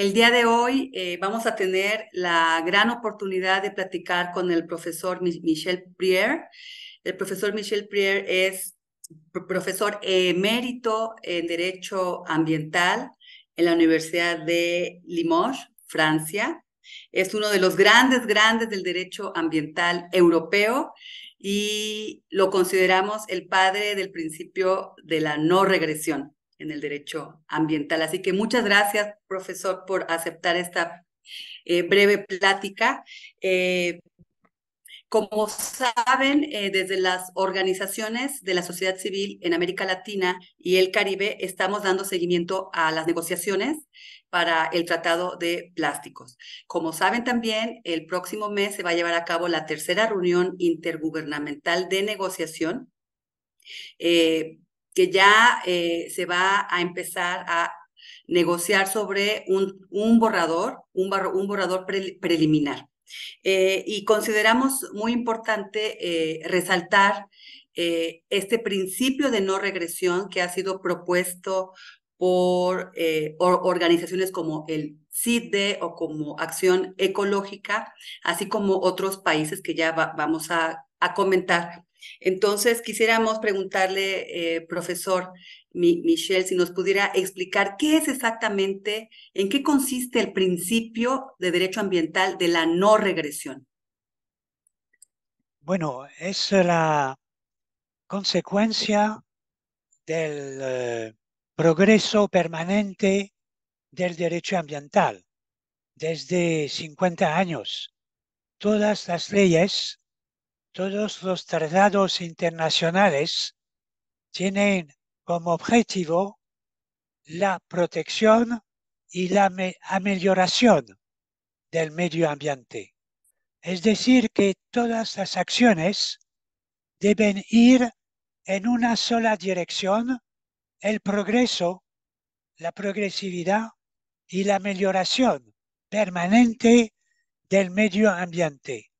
El día de hoy eh, vamos a tener la gran oportunidad de platicar con el profesor Michel Prier. El profesor Michel Prier es profesor emérito en Derecho Ambiental en la Universidad de Limoges, Francia. Es uno de los grandes, grandes del derecho ambiental europeo y lo consideramos el padre del principio de la no regresión en el derecho ambiental. Así que muchas gracias, profesor, por aceptar esta eh, breve plática. Eh, como saben, eh, desde las organizaciones de la sociedad civil en América Latina y el Caribe estamos dando seguimiento a las negociaciones para el Tratado de Plásticos. Como saben también, el próximo mes se va a llevar a cabo la tercera reunión intergubernamental de negociación ya eh, se va a empezar a negociar sobre un, borrador, un, borrador preliminar. Eh, y consideramos muy importante eh, resaltar este principio de no regresión que ha sido propuesto por organizaciones como el CIDE o como Acción Ecológica, así como otros países que ya vamos a comentar entonces, quisiéramos preguntarle, eh, profesor Michel, si nos pudiera explicar qué es exactamente, en qué consiste el principio de derecho ambiental de la no regresión. Bueno, es la consecuencia del eh, progreso permanente del derecho ambiental. Desde 50 años, todas las leyes todos los tratados internacionales tienen como objetivo la protección y la amelioración del medio ambiente. Es decir, que todas las acciones deben ir en una sola dirección, el progreso, la progresividad y la amelioración permanente del medio ambiente.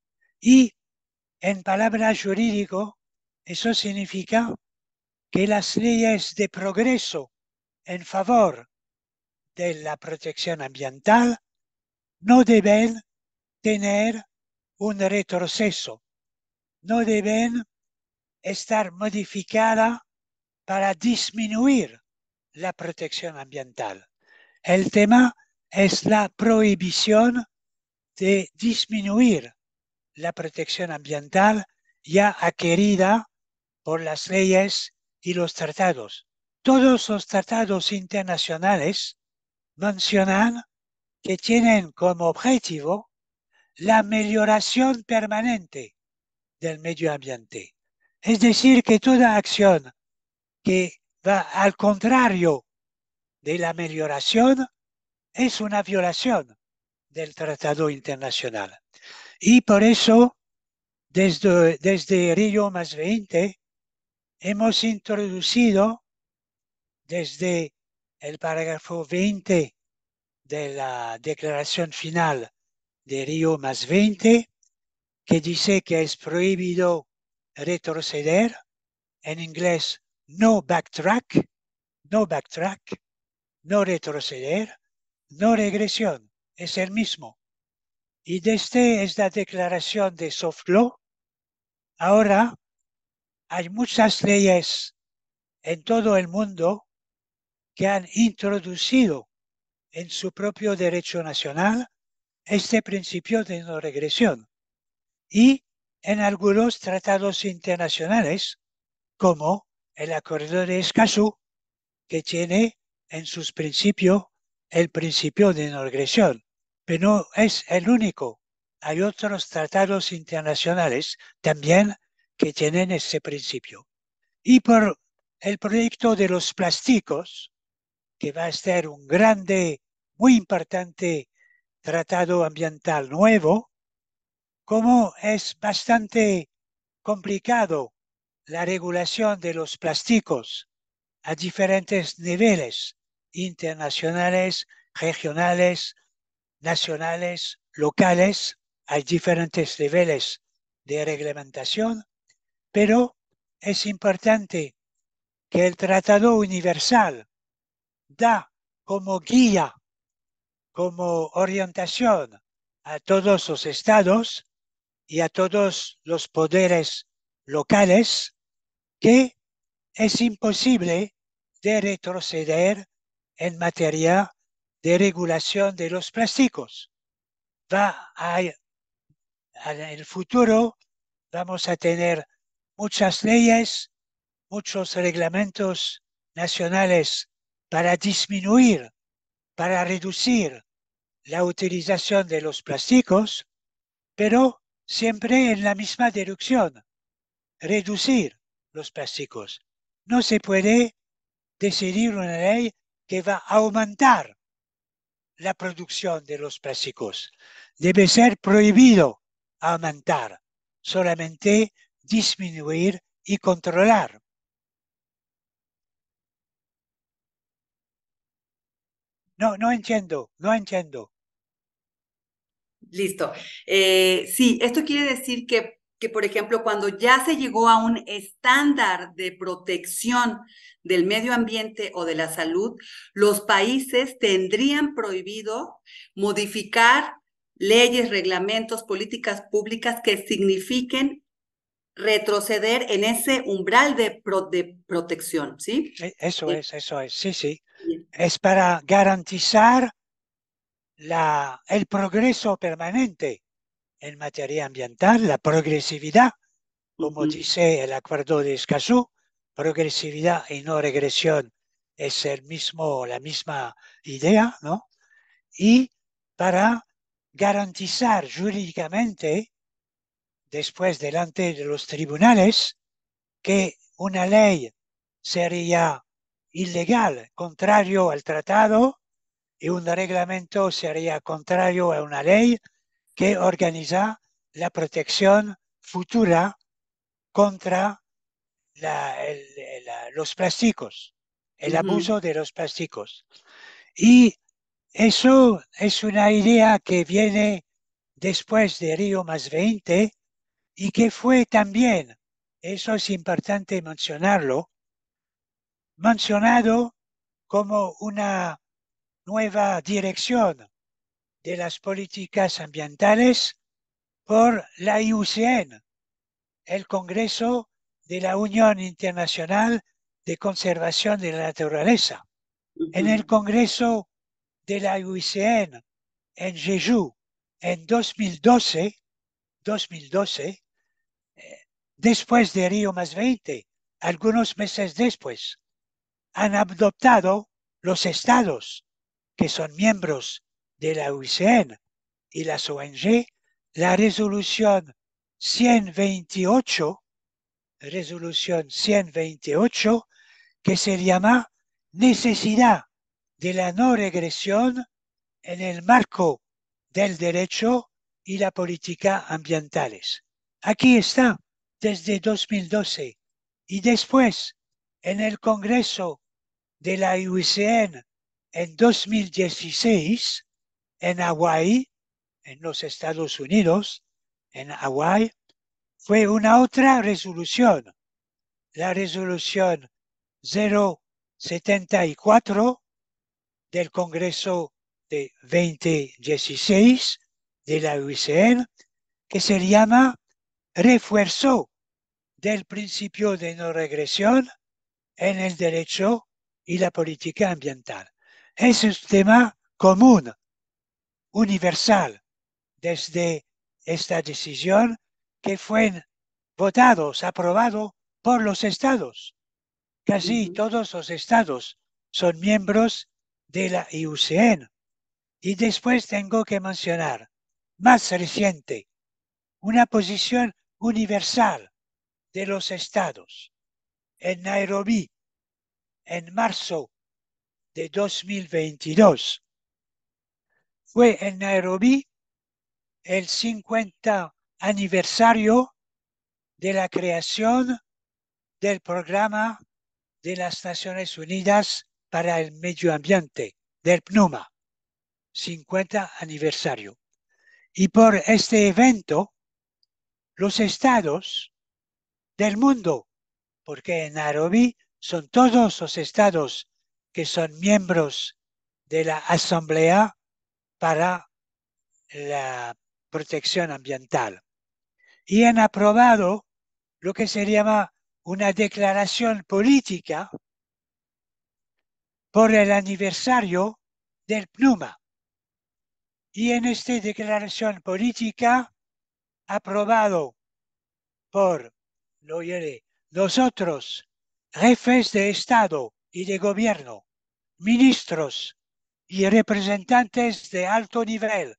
Y en palabras jurídico, eso significa que las leyes de progreso en favor de la protección ambiental no deben tener un retroceso, no deben estar modificadas para disminuir la protección ambiental. El tema es la prohibición de disminuir la protección ambiental ya adquirida por las leyes y los tratados. Todos los tratados internacionales mencionan que tienen como objetivo la mejoración permanente del medio ambiente. Es decir, que toda acción que va al contrario de la mejoración es una violación del Tratado Internacional. Y por eso, desde, desde Río más 20, hemos introducido desde el parágrafo 20 de la declaración final de Río más 20, que dice que es prohibido retroceder, en inglés no backtrack, no backtrack, no retroceder, no regresión, es el mismo. Y desde esta declaración de soft law, ahora hay muchas leyes en todo el mundo que han introducido en su propio derecho nacional este principio de no regresión. Y en algunos tratados internacionales, como el Acuerdo de Escazú, que tiene en sus principios el principio de no regresión pero no es el único. Hay otros tratados internacionales también que tienen ese principio. Y por el proyecto de los plásticos, que va a ser un grande, muy importante tratado ambiental nuevo, como es bastante complicado la regulación de los plásticos a diferentes niveles internacionales, regionales, nacionales, locales, hay diferentes niveles de reglamentación, pero es importante que el Tratado Universal da como guía, como orientación a todos los estados y a todos los poderes locales que es imposible de retroceder en materia de regulación de los plásticos. Va en el futuro vamos a tener muchas leyes, muchos reglamentos nacionales para disminuir, para reducir la utilización de los plásticos, pero siempre en la misma dirección, reducir los plásticos. No se puede decidir una ley que va a aumentar la producción de los plásticos. Debe ser prohibido aumentar, solamente disminuir y controlar. No, no entiendo, no entiendo. Listo. Eh, sí, esto quiere decir que que, por ejemplo, cuando ya se llegó a un estándar de protección del medio ambiente o de la salud, los países tendrían prohibido modificar leyes, reglamentos, políticas públicas que signifiquen retroceder en ese umbral de, protección, ¿sí? E, eso es, eso es, sí, sí. Es para garantizar la, el progreso permanente en materia ambiental, la progresividad, como dice el acuerdo de Escazú, progresividad y no regresión es el mismo, la misma idea, ¿no? Y para garantizar jurídicamente, después delante de los tribunales, que una ley sería ilegal, contrario al tratado, y un reglamento sería contrario a una ley, que organiza la protección futura contra los plásticos, el abuso de los plásticos. Y eso es una idea que viene después de Río más 20 y que fue también, eso es importante mencionarlo, mencionado como una nueva dirección de las políticas ambientales por la IUCN, el Congreso de la Unión Internacional de Conservación de la Naturaleza. En el Congreso de la IUCN en Jeju en 2012, 2012, eh, después de Río más 20, algunos meses después, han adoptado los estados que son miembros de la UICN y las ONG, la resolución 128, resolución 128, que se llama necesidad de la no regresión en el marco del derecho y la política ambientales. Aquí está desde 2012 y después en el Congreso de la IUCN en 2016 en Hawái, en los Estados Unidos, en Hawái, fue una otra resolución, la resolución 074 del Congreso de 2016 de la UICN, que se llama refuerzo del principio de no regresión en el derecho y la política ambiental. Es un tema común universal desde esta decisión que fue votados, aprobado por los estados. Casi todos los estados son miembros de la IUCN. Y después tengo que mencionar, más reciente, una posición universal de los estados en Nairobi en marzo de 2022 fue en Nairobi el 50 aniversario de la creación del programa de las Naciones Unidas para el Medio Ambiente, del PNUMA, 50 aniversario. Y por este evento, los estados del mundo, porque en Nairobi son todos los estados que son miembros de la Asamblea para la protección ambiental. Y han aprobado lo que se llama una declaración política por el aniversario del PNUMA. Y en esta declaración política, aprobado por lo nosotros, jefes de Estado y de Gobierno, ministros, y representantes de alto nivel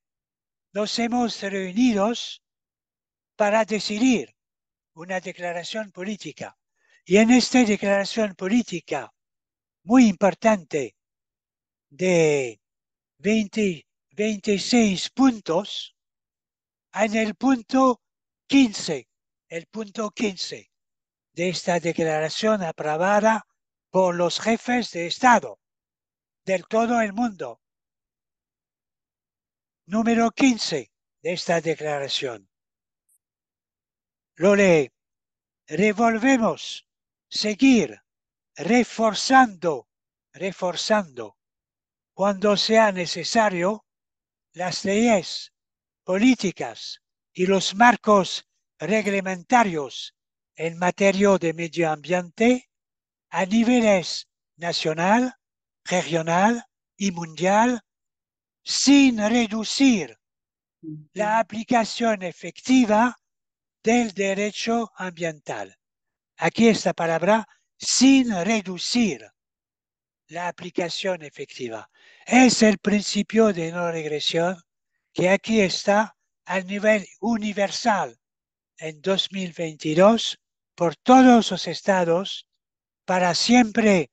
nos hemos reunidos para decidir una declaración política. Y en esta declaración política muy importante de 26 puntos, en el punto 15, el punto 15 de esta declaración aprobada por los jefes de Estado del todo el mundo. Número 15 de esta declaración. Lo lee. Revolvemos, seguir, reforzando, reforzando, cuando sea necesario, las leyes, políticas y los marcos reglamentarios en materia de medio ambiente a niveles nacional, regional y mundial sin reducir la aplicación efectiva del derecho ambiental. Aquí esta palabra, sin reducir la aplicación efectiva. Es el principio de no regresión que aquí está al nivel universal en 2022 por todos los estados para siempre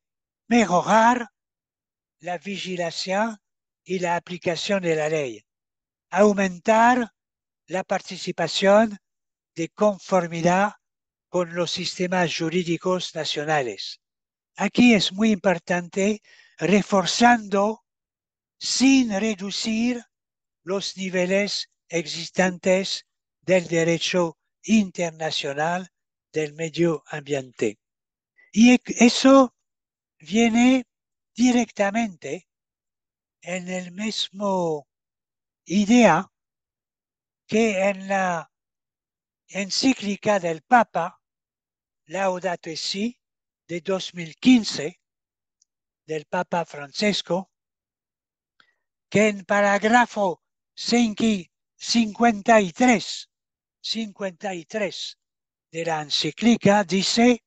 mejorar la vigilancia y la aplicación de la ley. Aumentar la participación de conformidad con los sistemas jurídicos nacionales. Aquí es muy importante reforzando sin reducir los niveles existentes del derecho internacional del medio ambiente. Y e, eso viene directamente en el mismo idea que en la encíclica del Papa Laudato Si de 2015 del Papa Francisco, que en parágrafo 53, 53 de la encíclica dice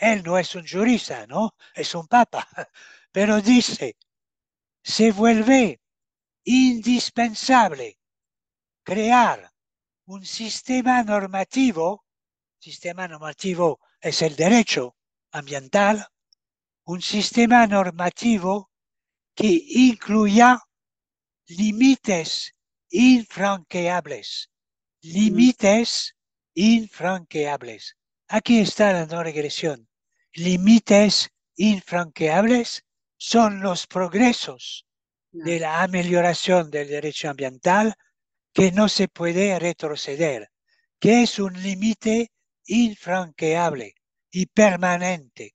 él no es un jurista, ¿no? Es un papa. Pero dice, se vuelve indispensable crear un sistema normativo, sistema normativo es el derecho ambiental, un sistema normativo que incluya límites infranqueables, límites infranqueables. Aquí está la no regresión límites infranqueables son los progresos de la amelioración del derecho ambiental que no se puede retroceder, que es un límite infranqueable y permanente.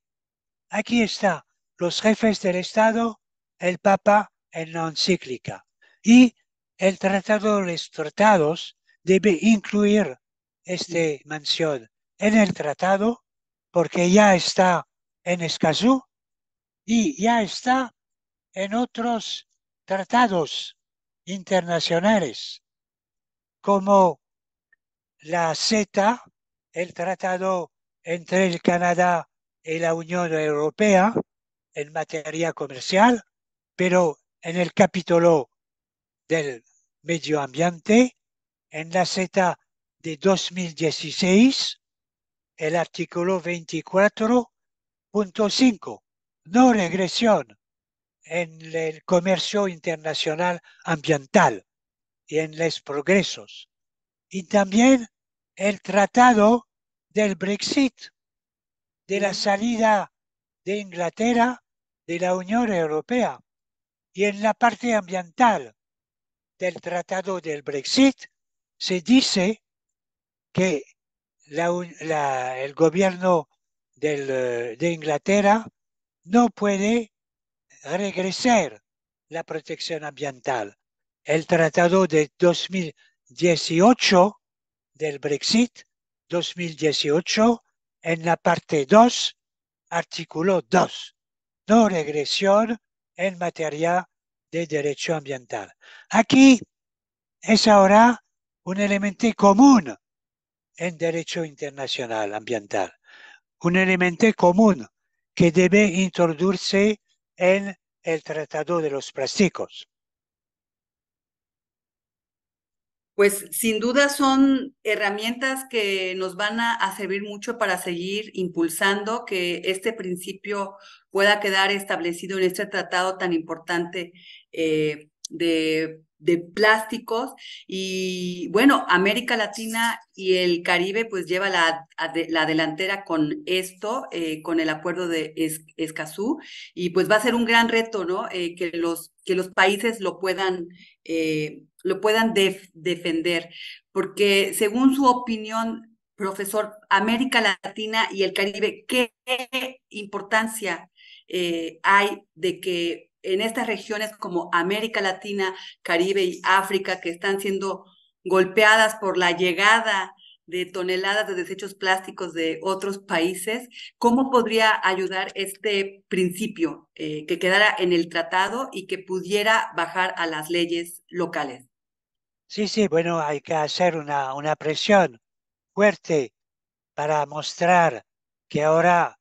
Aquí están los jefes del Estado, el Papa en la encíclica y el Tratado de los Tratados debe incluir esta mención en el tratado porque ya está en Escazú y ya está en otros tratados internacionales, como la CETA, el tratado entre el Canadá y la Unión Europea en materia comercial, pero en el capítulo del medio ambiente, en la CETA de 2016, el artículo 24.5, no regresión en el comercio internacional ambiental y en los progresos. Y también el tratado del Brexit, de la salida de Inglaterra de la Unión Europea. Y en la parte ambiental del tratado del Brexit se dice que el gobierno eh, de Inglaterra no puede regresar la protección ambiental. El tratado de 2018 del Brexit, 2018, en la parte 2, artículo 2, no regresión en materia de derecho ambiental. Aquí es ahora un elemento común en derecho internacional ambiental, un elemento común que debe introducirse en el Tratado de los Plásticos. Pues sin duda son herramientas que nos van a, servir mucho para seguir impulsando que este principio pueda quedar establecido en este tratado tan importante eh, de de plásticos y bueno, América Latina y el Caribe pues lleva la, la delantera con esto, eh, con el acuerdo de Escazú y pues va a ser un gran reto, ¿no? Eh, que, los, que los países lo puedan, eh, lo puedan defender, porque según su opinión, profesor, América Latina y el Caribe, ¿qué importancia hay de que en estas regiones como América Latina, Caribe y África, que están siendo golpeadas por la llegada de toneladas de desechos plásticos de otros países, ¿cómo podría ayudar este principio eh, que quedara en el tratado y que pudiera bajar a las leyes locales? Sí, sí, bueno, hay que hacer una, una presión fuerte para mostrar que ahora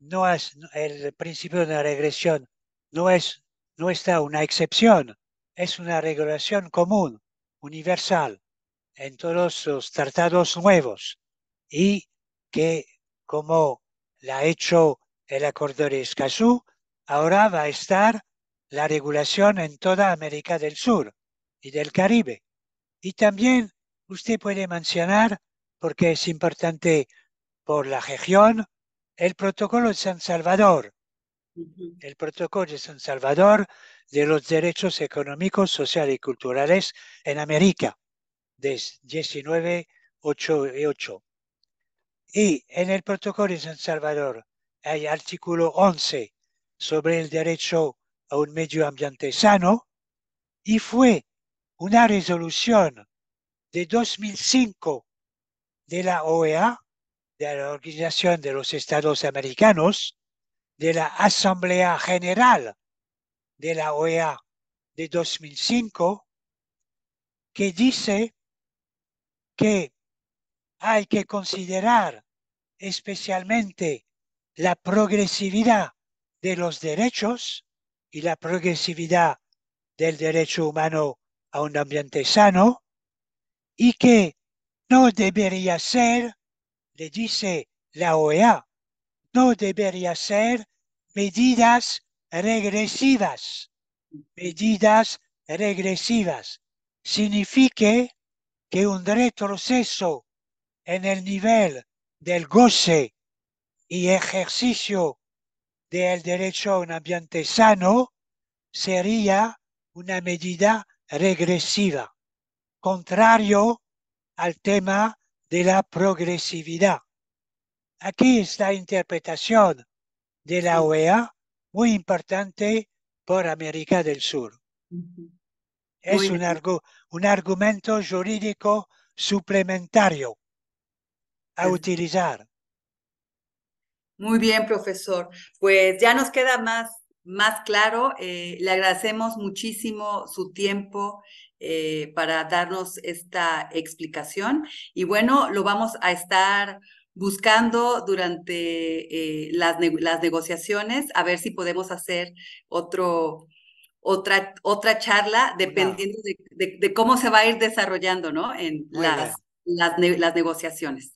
no es el principio de una regresión no está una excepción, es una regulación común, universal, en todos los tratados nuevos y que, como la ha hecho el Acuerdo de Escazú, ahora va a estar la regulación en toda América del Sur y del Caribe. Y también usted puede mencionar, porque es importante por la región, el protocolo de San Salvador, el protocolo de San Salvador de los Derechos Económicos, Sociales y Culturales en América, de 1988. Eh, y en el protocolo de San Salvador hay artículo 11 sobre el derecho a un medio ambiente sano y fue una resolución de 2005 de la OEA, de la Organización de los Estados Americanos, de la Asamblea General de la OEA de 2005 que dice que hay que considerar especialmente la progresividad de los derechos y la progresividad del derecho humano a un ambiente sano y que no debería ser, le dice la OEA, no debería ser medidas regresivas. Medidas regresivas. Signifique que un retroceso en el nivel del goce y ejercicio del derecho a un ambiente sano sería una medida regresiva, contrario al tema de la progresividad. Aquí está la interpretación de la OEA muy importante por América del Sur. Es un, un, argumento jurídico suplementario a utilizar. Muy bien, profesor. Pues ya nos queda más, más claro. Eh, le agradecemos muchísimo su tiempo eh, para darnos esta explicación. Y bueno, lo vamos a estar buscando durante eh, las, las, negociaciones a ver si podemos hacer otro, otra, otra charla dependiendo de, cómo se va a ir desarrollando ¿no? en las, las negociaciones.